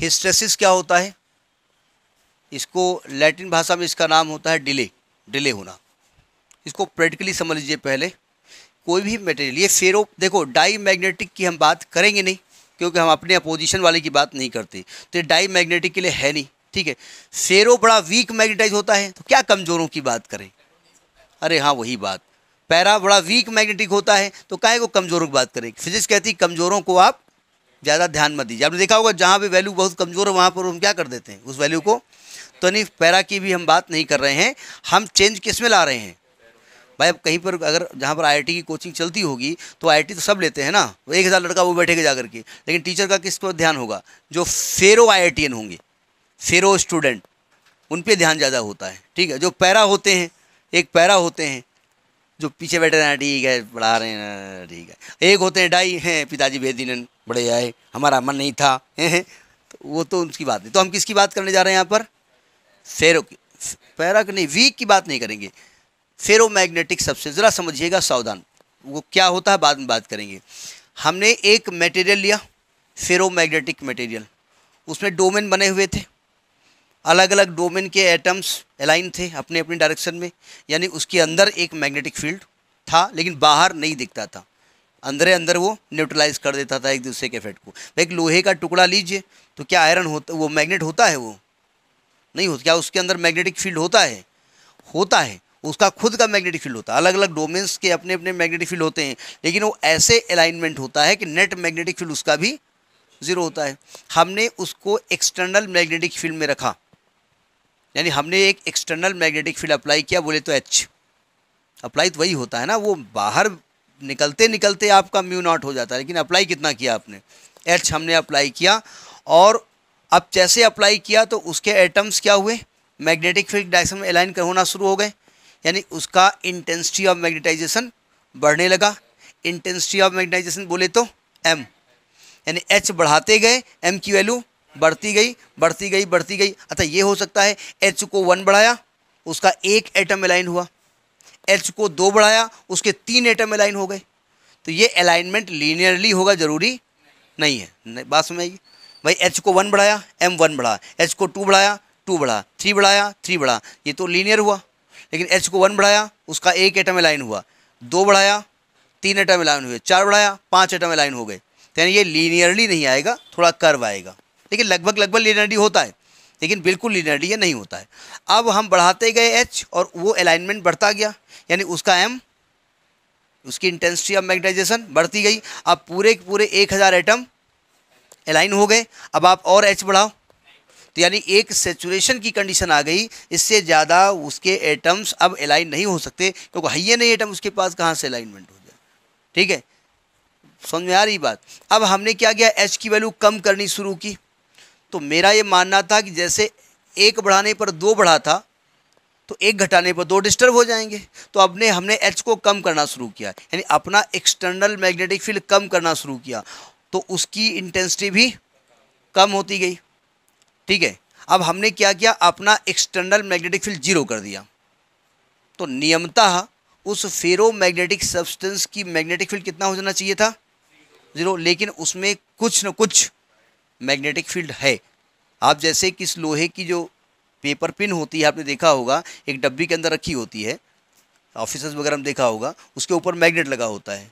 hysteresis क्या होता है इसको लैटिन भाषा में इसका नाम होता है डिले डिले होना इसको प्रैक्टिकली समझ लीजिए पहले कोई भी मटेरियल ये फेरो देखो डाई मैग्नेटिक की हम बात करेंगे नहीं क्योंकि हम अपने अपोजिशन वाले की बात नहीं करते तो ये डाई मैग्नेटिक के लिए है नहीं ठीक है फेरो बड़ा वीक मैग्नेटाइज होता है तो क्या कमज़ोरों की बात करें अरे हाँ वही बात पैरा बड़ा वीक मैग्नेटिक होता है तो काहे को कमज़ोरों की बात करें फिजिक्स कहती है कमज़ोरों को आप ज़्यादा ध्यान मत दीजिए आपने देखा होगा जहाँ भी वैल्यू बहुत कमज़ोर है वहाँ पर हम क्या कर देते हैं उस वैल्यू को तो नहीं पैरा की भी हम बात नहीं कर रहे हैं हम चेंज किस में ला रहे हैं भाई अब कहीं पर अगर जहाँ पर आई की कोचिंग चलती होगी तो आई तो सब लेते हैं ना एक हज़ार लड़का वो बैठेगा जा करके लेकिन टीचर का किस पर ध्यान होगा जो फेरो आई होंगे फेरो स्टूडेंट उन पर ध्यान ज़्यादा होता है ठीक है जो पैरा होते हैं एक पैरा होते हैं जो पीछे बैठे हैं ठीक है पढ़ा रहे हैं ठीक है एक होते हैं डाई हैं पिताजी बेदीन बड़े आए हमारा मन नहीं था हैं तो वो तो उनकी बात नहीं तो हम किसकी बात करने जा रहे हैं यहाँ पर फेरो की पैरा नहीं वीक की बात नहीं करेंगे फेरो मैग्नेटिक सबसे ज़रा समझिएगा सावधान वो क्या होता है बाद में बात करेंगे हमने एक मटेरियल लिया फेरो मैग्नेटिक मटेरियल उसमें डोमेन बने हुए थे अलग अलग डोमेन के एटम्स अलाइन थे अपने अपने डायरेक्शन में यानी उसके अंदर एक मैग्नेटिक फील्ड था लेकिन बाहर नहीं दिखता था अंदर अंदर वो न्यूट्रलाइज कर देता था एक दूसरे के इफेक्ट को भाई एक लोहे का टुकड़ा लीजिए तो क्या आयरन होता वो मैग्नेट होता है वो नहीं होता क्या उसके अंदर मैग्नेटिक फील्ड होता है होता है उसका खुद का मैग्नेटिक फील्ड होता है अलग अलग डोमेन्स के अपने अपने मैग्नेटिक फील्ड होते हैं लेकिन वो ऐसे अलाइनमेंट होता है कि नेट मैग्नेटिक फील्ड उसका भी ज़ीरो होता है हमने उसको एक्सटर्नल मैग्नेटिक फील्ड में रखा यानी हमने एक एक्सटर्नल मैग्नेटिक फील्ड अप्लाई किया बोले तो एच अप्लाई तो वही होता है ना वो बाहर निकलते निकलते आपका म्यू नॉट हो जाता है लेकिन अप्लाई कितना किया आपने एच हमने अप्लाई किया और अब जैसे अप्लाई किया तो उसके एटम्स क्या हुए मैग्नेटिक फील्ड डायरेक्शन में अलाइन होना शुरू हो गए यानी उसका इंटेंसिटी ऑफ मैग्नेटाइजेशन बढ़ने लगा इंटेंसिटी ऑफ मैग्नेटाइजेशन बोले तो एम यानी एच बढ़ाते गए एम की वैल्यू बढ़ती गई बढ़ती गई बढ़ती गई अच्छा ये हो सकता है एच को वन बढ़ाया उसका एक एटम अलाइन हुआ एच को दो बढ़ाया उसके तीन एटम अलाइन हो गए तो ये अलाइनमेंट लीनियरली होगा ज़रूरी नहीं है बात समझ आइए भाई एच को वन बढ़ाया एम वन बढ़ा एच को टू बढ़ाया टू बढ़ा थ्री बढ़ाया थ्री बढ़ा ये तो लीनियर हुआ लेकिन एच को वन बढ़ाया उसका एक एटम अलाइन हुआ दो बढ़ाया तीन एटम अलाइन हुए चार बढ़ाया पाँच एटम अलाइन हो गए तो यानी ये लीनियरली नहीं आएगा थोड़ा कर्व आएगा लेकिन लगभग लगभग लिनर्डी होता है लेकिन बिल्कुल लिनर्डी ये नहीं होता है अब हम बढ़ाते गए एच और वो अलाइनमेंट बढ़ता गया यानी उसका एम उसकी इंटेंसिटी ऑफ मैग्नेटाइजेशन बढ़ती गई अब पूरे पूरे एक हज़ार एटम अलाइन हो गए अब आप और एच बढ़ाओ तो यानी एक सेचुरेशन की कंडीशन आ गई इससे ज़्यादा उसके एटम्स अब अलाइन नहीं हो सकते क्योंकि हइये नहीं एटम उसके पास कहाँ से अलाइनमेंट हो जाए ठीक है समझ में आ रही बात अब हमने क्या किया एच की वैल्यू कम करनी शुरू की तो मेरा ये मानना था कि जैसे एक बढ़ाने पर दो बढ़ा था तो एक घटाने पर दो डिस्टर्ब हो जाएंगे तो अपने हमने एच को कम करना शुरू किया यानी अपना एक्सटर्नल मैग्नेटिक फील्ड कम करना शुरू किया तो उसकी इंटेंसिटी भी कम होती गई ठीक है अब हमने क्या किया अपना एक्सटर्नल मैग्नेटिक फील्ड जीरो कर दिया तो नियमतः उस फेरो मैग्नेटिक सब्सटेंस की मैग्नेटिक फील्ड कितना हो जाना चाहिए था ज़ीरो लेकिन उसमें कुछ न कुछ मैग्नेटिक फील्ड है आप जैसे किस लोहे की जो पेपर पिन होती है आपने देखा होगा एक डब्बी के अंदर रखी होती है ऑफिस वगैरह में देखा होगा उसके ऊपर मैग्नेट लगा होता है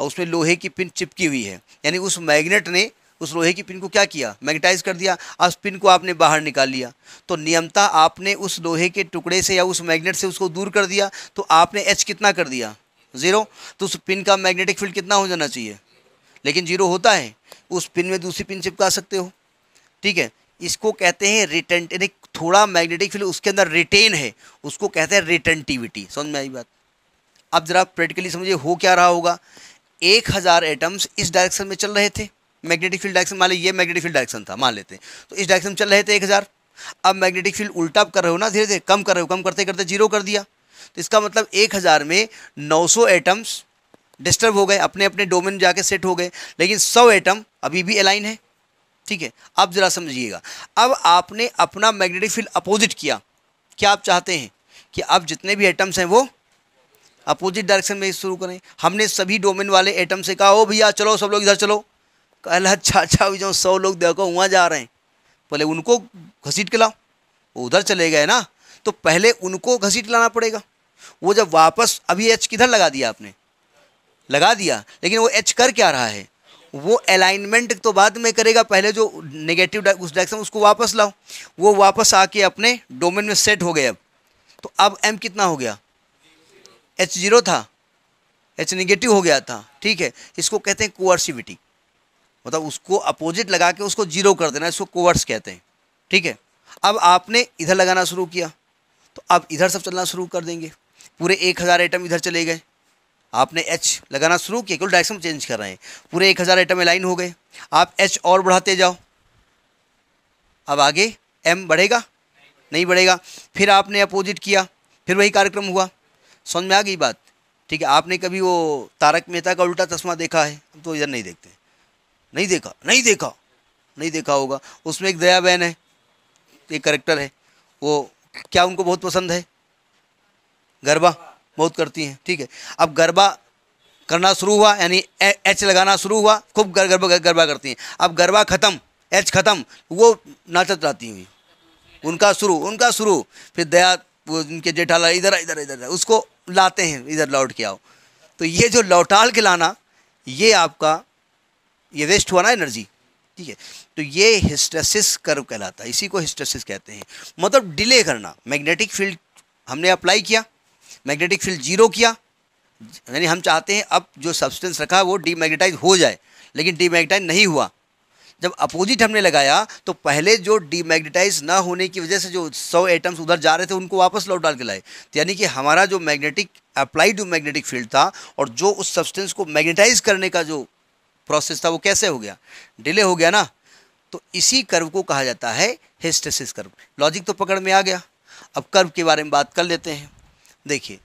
और उसमें लोहे की पिन चिपकी हुई है यानी उस मैग्नेट ने उस लोहे की पिन को क्या किया मैग्नेटाइज कर दिया उस पिन को आपने बाहर निकाल लिया तो नियमता आपने उस लोहे के टुकड़े से या उस मैग्नेट से उसको दूर कर दिया तो आपने एच कितना कर दिया ज़ीरो तो उस पिन का मैग्नेटिक फील्ड कितना हो जाना चाहिए लेकिन जीरो होता है उस पिन में दूसरी पिन चिपका सकते हो ठीक है इसको कहते हैं रिटर्न यानी थोड़ा मैग्नेटिक फील्ड उसके अंदर रिटेन है उसको कहते हैं रिटर्नटिविटी समझ में आई बात अब ज़रा प्रैक्टिकली समझिए हो क्या रहा होगा एक हज़ार एटम्स इस डायरेक्शन में चल रहे थे मैग्नेटिक फील्ड डायरेक्शन मान लीजिए ये मैग्नेटिक फील्ड डायरेक्शन था मान लेते हैं तो इस डायरेक्शन में चल रहे थे एक हज़ार अब मैग्नेटिक फील्ड उल्टा कर रहे हो ना धीरे धीरे कम कर रहे हो कम करते करते जीरो कर दिया तो इसका मतलब एक हज़ार में नौ सौ एटम्स डिस्टर्ब हो गए अपने अपने डोमेन जाके सेट हो गए लेकिन सौ एटम अभी भी अलाइन है ठीक है अब ज़रा समझिएगा अब आपने अपना मैग्नेटिक फील्ड अपोजिट किया क्या आप चाहते हैं कि अब जितने भी एटम्स हैं वो अपोजिट डायरेक्शन में शुरू करें हमने सभी डोमेन वाले एटम से कहा ओ भैया चलो सब लोग इधर चलो कहला अच्छा अच्छा जो सौ लोग देखो वहाँ जा रहे हैं पहले उनको घसीट के लाओ वो उधर चले गए ना तो पहले उनको घसीट लाना पड़ेगा वो जब वापस अभी एच किधर लगा दिया आपने लगा दिया लेकिन वो एच कर क्या रहा है वो अलाइनमेंट तो बाद में करेगा पहले जो नेगेटिव उस डायरेक्शन उसको वापस लाओ वो वापस आके अपने डोमेन में सेट हो गए अब तो अब एम कितना हो गया एच जीरो था एच निगेटिव हो गया था ठीक है इसको कहते हैं कोअर्सिविटी मतलब उसको अपोजिट लगा के उसको जीरो कर देना इसको कोवर्स कहते हैं ठीक है अब आपने इधर लगाना शुरू किया तो अब इधर सब चलना शुरू कर देंगे पूरे एक हज़ार आइटम इधर चले गए आपने एच लगाना शुरू किया कुल डायरेक्शन चेंज कर रहे हैं पूरे एक हज़ार आइटम अलाइन हो गए आप एच और बढ़ाते जाओ अब आगे एम बढ़ेगा नहीं बढ़ेगा फिर आपने अपोजिट किया फिर वही कार्यक्रम हुआ समझ में आ गई बात ठीक है आपने कभी वो तारक मेहता का उल्टा चश्मा देखा है हम तो इधर नहीं देखते नहीं देखा नहीं देखा नहीं देखा होगा उसमें एक दया बहन है एक करेक्टर है वो क्या उनको बहुत पसंद है गरबा बहुत करती हैं ठीक है अब गरबा करना शुरू हुआ यानी एच लगाना शुरू हुआ खूब गर, गरबा गरबा करती हैं अब गरबा ख़त्म एच ख़त्म वो नाचत रहती हुई उनका शुरू उनका शुरू फिर दया वो उनके जेठाला इधर इधर इधर उसको लाते हैं इधर लौट के आओ तो ये जो लौटाल के लाना ये आपका ये वेस्ट हुआ ना एनर्जी ठीक है तो ये हिस्टेसिस कर्व कहलाता है इसी को हिस्टेसिस कहते हैं मतलब डिले करना मैग्नेटिक फील्ड हमने अप्लाई किया मैग्नेटिक फील्ड जीरो किया यानी हम चाहते हैं अब जो सब्सटेंस रखा वो डीमैग्नेटाइज हो जाए लेकिन डीमैग्नेटाइज नहीं हुआ जब अपोजिट हमने लगाया तो पहले जो डीमैग्नेटाइज ना होने की वजह से जो सौ एटम्स उधर जा रहे थे उनको वापस लौट डाल के लाए तो यानी कि हमारा जो मैग्नेटिक अप्लाइड मैग्नेटिक फील्ड था और जो उस सब्सटेंस को मैग्नेटाइज करने का जो प्रोसेस था वो कैसे हो गया डिले हो गया ना तो इसी कर्व को कहा जाता है हिस्टेसिस कर्व लॉजिक तो पकड़ में आ गया अब कर्व के बारे में बात कर लेते हैं देखिए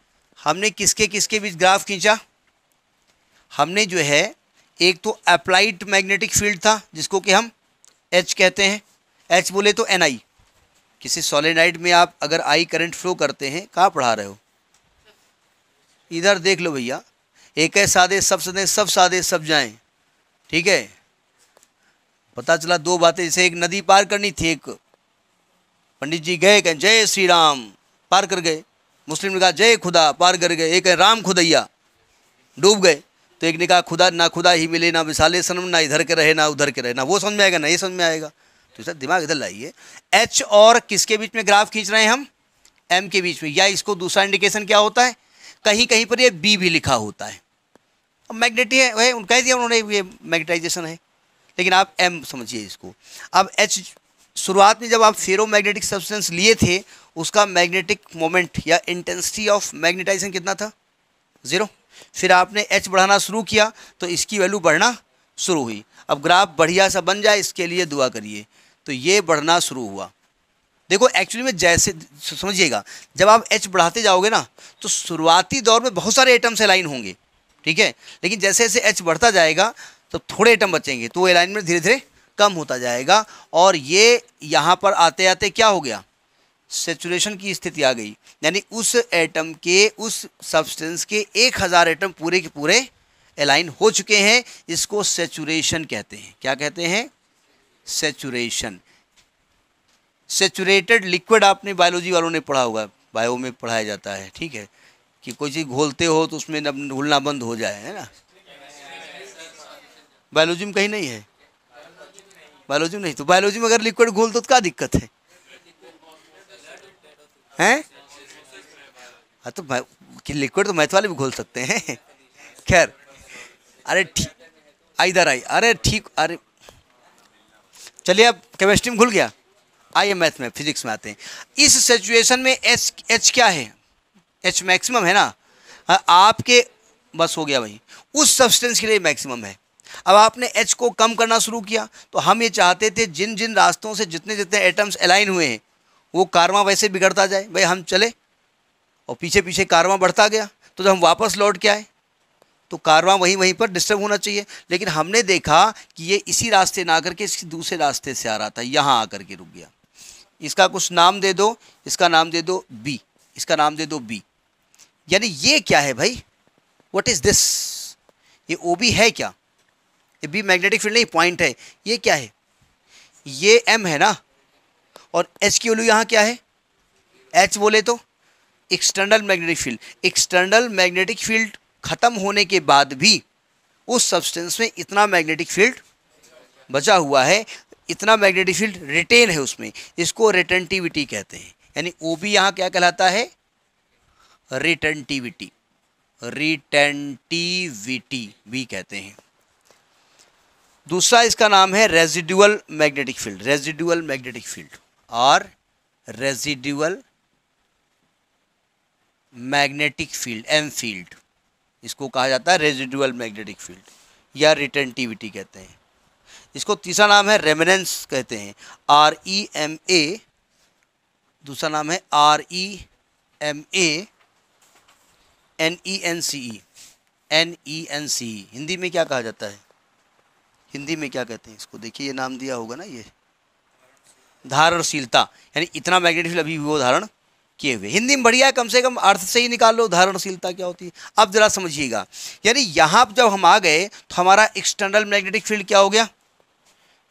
हमने किसके किसके बीच ग्राफ खींचा हमने जो है एक तो अप्लाइड मैग्नेटिक फील्ड था जिसको कि हम एच कहते हैं एच बोले तो एन आई किसी सॉलिनाइड में आप अगर आई करंट फ्लो करते हैं कहाँ पढ़ा रहे हो इधर देख लो भैया एक है सादे सब सदे सब सादे सब जाएं ठीक है पता चला दो बातें जैसे एक नदी पार करनी थी एक पंडित जी गए कहें जय श्री राम पार कर गए मुस्लिम ने कहा जय खुदा पार कर गए एक है राम खुदैया डूब गए तो एक ने कहा खुदा ना खुदा ही मिले ना विशाले सनम ना इधर के रहे ना उधर के रहे ना वो समझ में आएगा ना ये समझ में आएगा तो सर दिमाग इधर लाइए एच और किसके बीच में ग्राफ खींच रहे हैं हम एम के बीच में या इसको दूसरा इंडिकेशन क्या होता है कहीं कहीं पर ये बी भी लिखा होता है अब मैग्नेटी है वह कह दिया उन्होंने ये मैग्नेटाइजेशन है लेकिन आप एम समझिए इसको अब एच शुरुआत में जब आप फेरो मैग्नेटिक सब्सटेंस लिए थे उसका मैग्नेटिक मोमेंट या इंटेंसिटी ऑफ मैग्नेटाइजेशन कितना था ज़ीरो फिर आपने एच बढ़ाना शुरू किया तो इसकी वैल्यू बढ़ना शुरू हुई अब ग्राफ बढ़िया सा बन जाए इसके लिए दुआ करिए तो ये बढ़ना शुरू हुआ देखो एक्चुअली में जैसे समझिएगा जब आप एच बढ़ाते जाओगे ना तो शुरुआती दौर में बहुत सारे एटम्स अलाइन होंगे ठीक है लेकिन जैसे जैसे एच बढ़ता जाएगा तो थोड़े एटम बचेंगे तो वो अलाइनमेंट धीरे धीरे कम होता जाएगा और ये यहाँ पर आते आते क्या हो गया सेचुरेशन की स्थिति आ गई यानी उस एटम के उस सब्सटेंस के एक हज़ार एटम पूरे के पूरे अलाइन हो चुके हैं इसको सेचुरेशन कहते हैं क्या कहते हैं सेचुरेशन सेचुरेटेड लिक्विड आपने बायोलॉजी वालों ने पढ़ा होगा बायो में पढ़ाया जाता है ठीक है कि कोई चीज़ घोलते हो तो उसमें घुलना बंद हो जाए है ना बायोलॉजी में कहीं नहीं है बायोलॉजी में नहीं तो बायोलॉजी में अगर लिक्विड घोल दो तो क्या दिक्कत है हैं हाँ तो कि लिक्विड तो मैथ वाले भी घोल सकते हैं खैर अरे ठीक इधर आई अरे ठीक अरे चलिए अब केमिस्ट्री में घुल गया आइए मैथ में फिजिक्स में आते हैं इस सिचुएशन में एच एच क्या है एच मैक्सिमम है ना हाँ, आपके बस हो गया भाई उस सब्सटेंस के लिए मैक्सिमम है अब आपने एच को कम करना शुरू किया तो हम ये चाहते थे जिन जिन रास्तों से जितने जितने एटम्स अलाइन हुए हैं वो कारवा वैसे बिगड़ता जाए भाई हम चले और पीछे पीछे कारवा बढ़ता गया तो जब हम वापस लौट के आए तो कारवा वहीं वहीं पर डिस्टर्ब होना चाहिए लेकिन हमने देखा कि ये इसी रास्ते ना करके इसी दूसरे रास्ते से आ रहा था यहाँ आकर के रुक गया इसका कुछ नाम दे दो इसका नाम दे दो बी इसका नाम दे दो बी यानी ये क्या है भाई वट इज़ दिस ये ओ बी है क्या ये बी मैग्नेटिक फील्ड नहीं पॉइंट है ये क्या है ये एम है ना और एच की वैल्यू यहाँ क्या है एच बोले तो external magnetic field external magnetic field ख़त्म होने के बाद भी उस सब्सटेंस में इतना मैग्नेटिक फील्ड बचा हुआ है इतना मैग्नेटिक फील्ड रिटेन है उसमें इसको रिटेंटिविटी कहते हैं यानी ओ बी यहाँ क्या कहलाता है रिटेंटिविटी रिटेंटिविटी भी कहते हैं दूसरा इसका नाम है residual magnetic field residual magnetic field और residual magnetic field M field इसको कहा जाता है रेजिडुअल मैग्नेटिक फील्ड या रिटेंटिविटी कहते हैं इसको तीसरा नाम है रेमिनेंस कहते हैं आर ई एम ए दूसरा नाम है R E M A N E N C E N E N C E Hindi में क्या कहा जाता है हिंदी में क्या कहते हैं इसको देखिए ये नाम दिया होगा ना ये धारणशीलता यानी इतना मैग्नेटिक फील्ड अभी भी वो धारण किए हुए हिंदी में बढ़िया कम से कम अर्थ से ही निकाल लो धारणशीलता क्या होती है अब ज़रा समझिएगा यानी यहाँ पर जब हम आ गए तो हमारा एक्सटर्नल मैग्नेटिक फील्ड क्या हो गया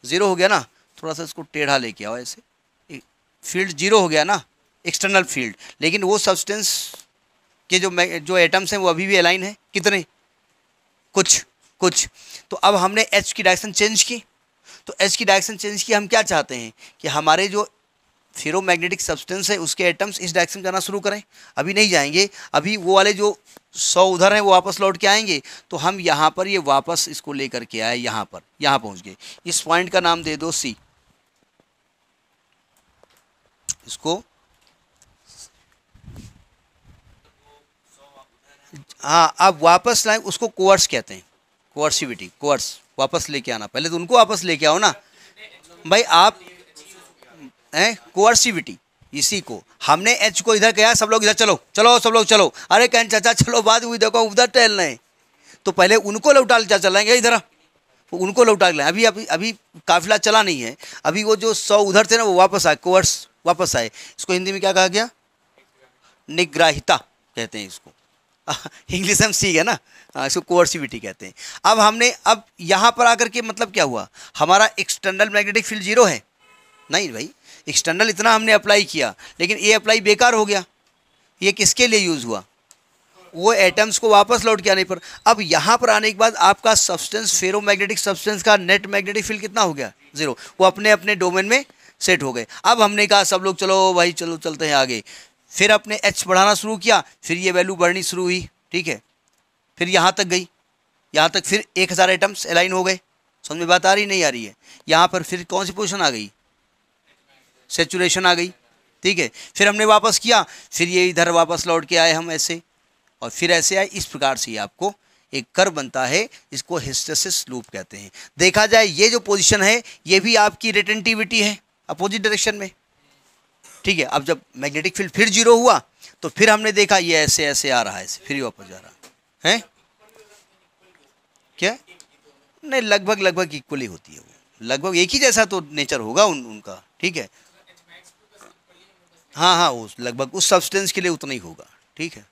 ज़ीरो हो गया ना थोड़ा सा इसको टेढ़ा लेके आओ ऐसे फील्ड जीरो हो गया ना एक्सटर्नल फील्ड लेकिन वो सब्सटेंस के जो जो एटम्स हैं वो अभी भी अलाइन है कितने कुछ कुछ तो अब हमने एच की डायरेक्शन चेंज की तो एच की डायरेक्शन चेंज की हम क्या चाहते हैं कि हमारे जो मैग्नेटिक सब्सटेंस है उसके एटम्स इस डायरेक्शन जाना शुरू करें अभी नहीं जाएंगे अभी वो वाले जो सौ उधर हैं वो वापस लौट के आएंगे तो हम यहाँ पर ये वापस इसको लेकर के आए यहाँ पर यहाँ पहुँच गए इस पॉइंट का नाम दे दो सी इसको हाँ अब वापस लाए उसको कोर्स कहते हैं कोर्सिविटी कोर्स वापस लेके आना पहले तो उनको वापस लेके आओ ना भाई आप हैं कोअर्सिविटी इसी को हमने एच को इधर कहा सब लोग इधर चलो चलो सब लोग चलो अरे कहें चाचा चलो बाद हुई देखो उधर टहल रहे तो पहले उनको लौटा ले चलाएंगे इधर उनको लौटा ले अभी अभी अभी काफिला चला नहीं है अभी वो जो सौ उधर थे ना वो वापस आए कोर्स वापस आए इसको हिंदी में क्या कहा गया निग्राहिता कहते हैं इसको इंग्लिश हम सीख है ना हाँ, इसको कोअर्सिविटी कहते हैं अब हमने अब यहाँ पर आकर के मतलब क्या हुआ हमारा एक्सटर्नल मैग्नेटिक फील्ड जीरो है नहीं भाई एक्सटर्नल इतना हमने अप्लाई किया लेकिन ये अप्लाई बेकार हो गया ये किसके लिए यूज़ हुआ वो एटम्स को वापस लौट के आने पर अब यहाँ पर आने के बाद आपका सब्सटेंस फेरोमैग्नेटिक सब्सटेंस का नेट मैग्नेटिक फील्ड कितना हो गया ज़ीरो वो अपने अपने डोमेन में सेट हो गए अब हमने कहा सब लोग चलो भाई चलो चलते हैं आगे फिर अपने एच बढ़ाना शुरू किया फिर ये वैल्यू बढ़नी शुरू हुई ठीक है फिर यहाँ तक गई यहाँ तक फिर एक हज़ार आइटम्स अलाइन हो गए समझ में बात आ रही नहीं आ रही है यहाँ पर फिर कौन सी पोजिशन आ गई सेचुरेशन आ गई ठीक है फिर हमने वापस किया फिर ये इधर वापस लौट के आए हम ऐसे और फिर ऐसे आए इस प्रकार से आपको एक कर बनता है इसको हिस्टेसिस लूप कहते हैं देखा जाए ये जो पोजीशन है ये भी आपकी रिटेंटिविटी है अपोजिट डायरेक्शन में ठीक है अब जब मैग्नेटिक फील्ड फिर जीरो हुआ तो फिर हमने देखा ये ऐसे ऐसे आ रहा है ऐसे फिर वापस जा रहा है क्या नहीं लगभग लगभग इक्वली होती है वो लगभग एक ही जैसा तो नेचर होगा उन उनका ठीक है हाँ हाँ उस लगभग उस सब्सटेंस के लिए उतना ही होगा ठीक है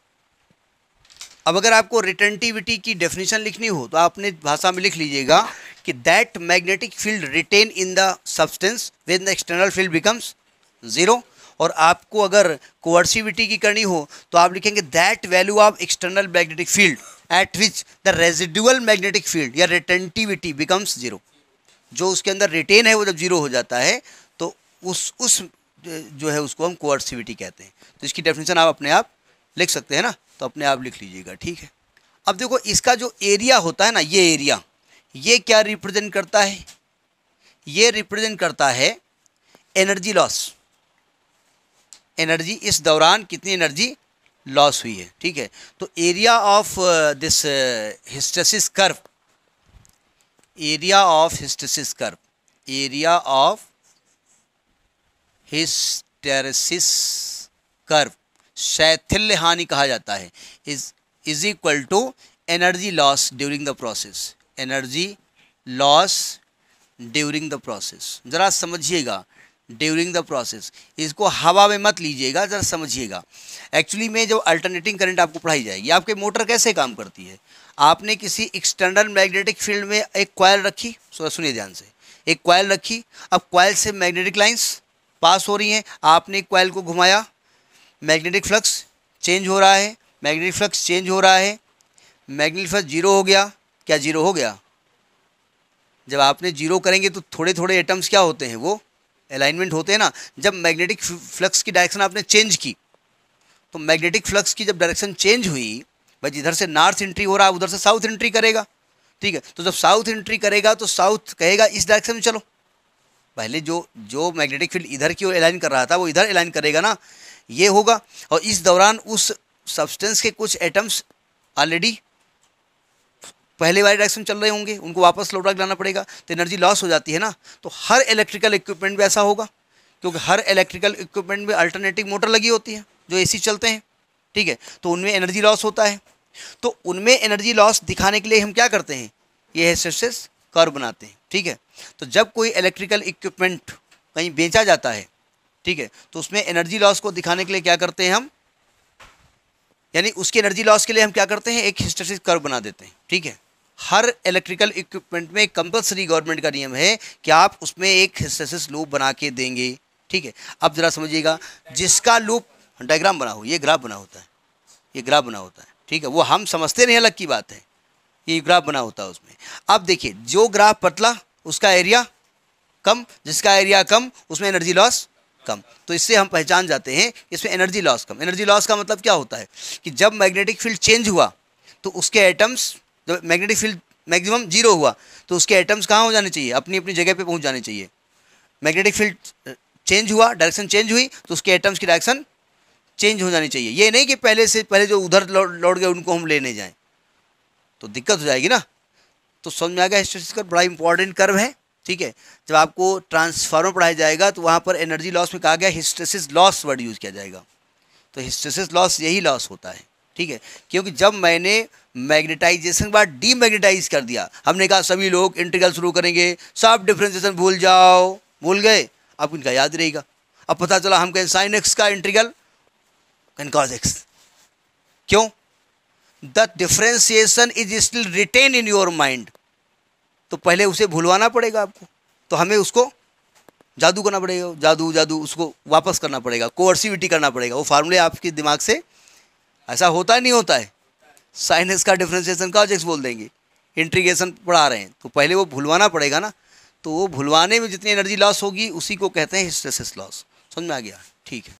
अब अगर आपको रिटेंटिविटी की डेफिनेशन लिखनी हो तो आपने भाषा में लिख लीजिएगा कि that magnetic field retain in the substance with the external field becomes zero और आपको अगर कोअर्सिविटी की करनी हो तो आप लिखेंगे that value of external magnetic field at which the residual magnetic field या रिटेंटिविटी बिकम्स जीरो जो उसके अंदर रिटेन है वो जब जीरो हो जाता है तो उस उस जो है उसको हम कोअर्सिविटी कहते हैं तो इसकी डेफिनेशन आप अपने आप लिख सकते हैं ना तो अपने आप लिख लीजिएगा ठीक है अब देखो इसका जो एरिया होता है ना ये एरिया ये क्या रिप्रेजेंट करता है ये रिप्रेजेंट करता है एनर्जी लॉस एनर्जी इस दौरान कितनी एनर्जी लॉस हुई है ठीक है तो area of this hysteresis curve area of hysteresis curve area of hysteresis curve शैथिल्य हानि कहा जाता है is is equal to energy loss during the process energy loss during the process ज़रा समझिएगा ड्यूरिंग द प्रोसेस इसको हवा में मत लीजिएगा ज़रा समझिएगा एक्चुअली में जब अल्टरनेटिंग करंट आपको पढ़ाई जाएगी आपके मोटर कैसे काम करती है आपने किसी एक्सटर्नल मैग्नेटिक फील्ड में एक क्वाइल रखी सुनिए ध्यान से एक क्वाइल रखी अब क्वाइल से मैग्नेटिक लाइन्स पास हो रही हैं आपने क्वाइल को घुमाया मैग्नेटिक फ्लक्स चेंज हो रहा है मैग्नेटिक फ्लक्स चेंज हो रहा है मैग्नेटिक फ्लक्स जीरो हो गया क्या जीरो हो गया जब आपने जीरो करेंगे तो थोड़े थोड़े एटम्स क्या होते हैं वो अलाइनमेंट होते हैं ना जब मैग्नेटिक फ्लक्स की डायरेक्शन आपने चेंज की तो मैग्नेटिक फ्लक्स की जब डायरेक्शन चेंज हुई भाई इधर से नॉर्थ एंट्री हो रहा है उधर से साउथ एंट्री करेगा ठीक है तो जब साउथ एंट्री करेगा तो साउथ कहेगा इस डायरेक्शन में चलो पहले जो जो मैग्नेटिक फील्ड इधर की ओर अलाइन कर रहा था वो इधर अलाइन करेगा ना ये होगा और इस दौरान उस सब्सटेंस के कुछ एटम्स ऑलरेडी पहले वाले डायरेक्शन चल रहे होंगे उनको वापस लौटा ड्रैग लाना पड़ेगा तो एनर्जी लॉस हो जाती है ना तो हर इलेक्ट्रिकल इक्विपमेंट भी ऐसा होगा क्योंकि हर इलेक्ट्रिकल इक्विपमेंट में अल्टरनेटिव मोटर लगी होती है जो एसी चलते हैं ठीक है तो उनमें एनर्जी लॉस होता है तो उनमें एनर्जी लॉस दिखाने के लिए हम क्या करते हैं ये है कर बनाते हैं ठीक है तो जब कोई इलेक्ट्रिकल इक्विपमेंट कहीं बेचा जाता है ठीक है तो उसमें एनर्जी लॉस को दिखाने के लिए क्या करते हैं हम यानी उसकी एनर्जी लॉस के लिए हम क्या करते हैं एक हिस्टेसिस कर्व बना देते हैं ठीक है हर इलेक्ट्रिकल इक्विपमेंट में कंपलसरी गवर्नमेंट का नियम है कि आप उसमें एक हिस्सेसिस लूप बना के देंगे ठीक है अब ज़रा समझिएगा जिसका लूप डायग्राम बना हो ये ग्राफ बना होता है ये ग्राफ बना होता है ठीक है वो हम समझते नहीं अलग की बात है ये ग्राफ बना होता है उसमें अब देखिए जो ग्राफ पतला उसका एरिया कम जिसका एरिया कम उसमें एनर्जी लॉस कम तो इससे हम पहचान जाते हैं इसमें एनर्जी लॉस कम एनर्जी लॉस का मतलब क्या होता है कि जब मैग्नेटिक फील्ड चेंज हुआ तो उसके एटम्स जब मैग्नेटिक फील्ड मैक्सिमम जीरो हुआ तो उसके एटम्स कहाँ हो जाने चाहिए अपनी अपनी जगह पे पहुँच जाने चाहिए मैग्नेटिक फील्ड चेंज हुआ डायरेक्शन चेंज हुई तो उसके एटम्स की डायरेक्शन चेंज हो जानी चाहिए ये नहीं कि पहले से पहले जो उधर लौट गए उनको हम लेने जाएँ तो दिक्कत हो जाएगी ना तो समझ में आ गया हिस्टेसिस बड़ा इंपॉर्टेंट कर्व है ठीक है जब आपको ट्रांसफार्मर पढ़ाया जाएगा तो वहाँ पर एनर्जी लॉस में कहा गया हिस्टेसिस लॉस वर्ड यूज़ किया जाएगा तो हिस्टेसिस लॉस यही लॉस होता है ठीक है क्योंकि जब मैंने मैग्नेटाइजेशन के बाद डीमैग्नेटाइज कर दिया हमने कहा सभी लोग इंटीग्रल शुरू करेंगे सब डिफ्रेंसिएशन भूल जाओ भूल गए अब इनका याद रहेगा अब पता चला हम कहें साइन एक्स का इंटीग्रल कैन कॉज एक्स क्यों the differentiation is still retain in your mind तो पहले उसे भूलवाना पड़ेगा आपको तो हमें उसको जादू करना पड़ेगा जादू जादू उसको वापस करना पड़ेगा कोवर्सिविटी करना पड़ेगा वो फार्मूले आपके दिमाग से ऐसा होता है नहीं होता है साइनस का डिफ्रेंशिएशन का ऑब्जेक्ट्स बोल देंगे इंट्रीगेशन पढ़ा रहे हैं तो पहले वो भुलवाना पड़ेगा ना तो वो भुलवाने में जितनी एनर्जी लॉस होगी उसी को कहते हैं हिस्ट्रेसिस लॉस समझ में आ गया ठीक है